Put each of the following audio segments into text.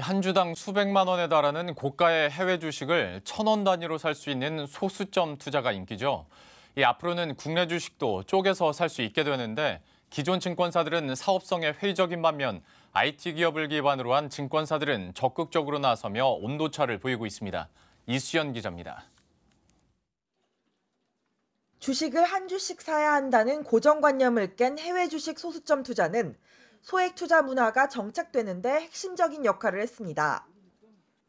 한 주당 수백만 원에 달하는 고가의 해외 주식을 천 원 단위로 살 수 있는 소수점 투자가 인기죠. 이 앞으로는 국내 주식도 쪼개서 살 수 있게 되는데 기존 증권사들은 사업성에 회의적인 반면 IT 기업을 기반으로 한 증권사들은 적극적으로 나서며 온도차를 보이고 있습니다. 이수연 기자입니다. 주식을 한 주씩 사야 한다는 고정관념을 깬 해외 주식 소수점 투자는 소액 투자 문화가 정착되는데 핵심적인 역할을 했습니다.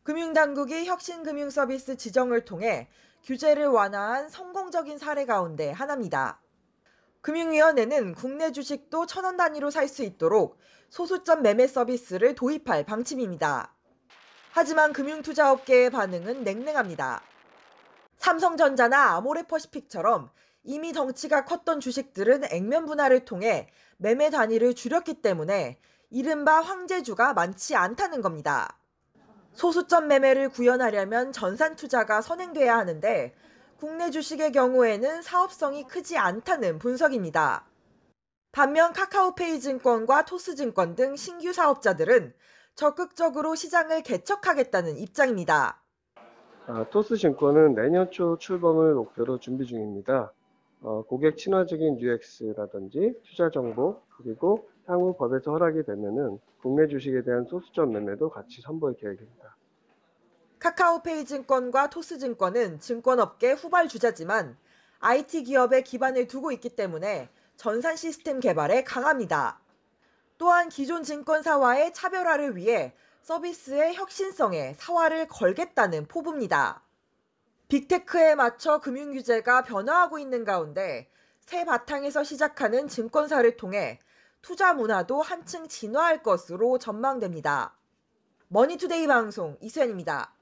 금융당국이 혁신금융서비스 지정을 통해 규제를 완화한 성공적인 사례 가운데 하나입니다. 금융위원회는 국내 주식도 천원 단위로 살 수 있도록 소수점 매매 서비스를 도입할 방침입니다. 하지만 금융투자업계의 반응은 냉랭합니다. 삼성전자나 아모레퍼시픽처럼 이미 덩치가 컸던 주식들은 액면 분할을 통해 매매 단위를 줄였기 때문에 이른바 황제주가 많지 않다는 겁니다. 소수점 매매를 구현하려면 전산 투자가 선행돼야 하는데 국내 주식의 경우에는 사업성이 크지 않다는 분석입니다. 반면 카카오페이 증권과 토스증권 등 신규 사업자들은 적극적으로 시장을 개척하겠다는 입장입니다. 아, 토스증권은 내년 초 출범을 목표로 준비 중입니다. 어, 고객 친화적인 UX라든지 투자 정보 그리고 향후 법에서 허락이 되면은 국내 주식에 대한 소수점 매매도 같이 선보일 계획입니다. 카카오페이 증권과 토스증권은 증권업계 후발 주자지만 IT 기업의 기반을 두고 있기 때문에 전산 시스템 개발에 강합니다. 또한 기존 증권사와의 차별화를 위해 서비스의 혁신성에 사활을 걸겠다는 포부입니다. 빅테크에 맞춰 금융 규제가 변화하고 있는 가운데 새 바탕에서 시작하는 증권사를 통해 투자 문화도 한층 진화할 것으로 전망됩니다. 머니투데이 방송 이수연입니다.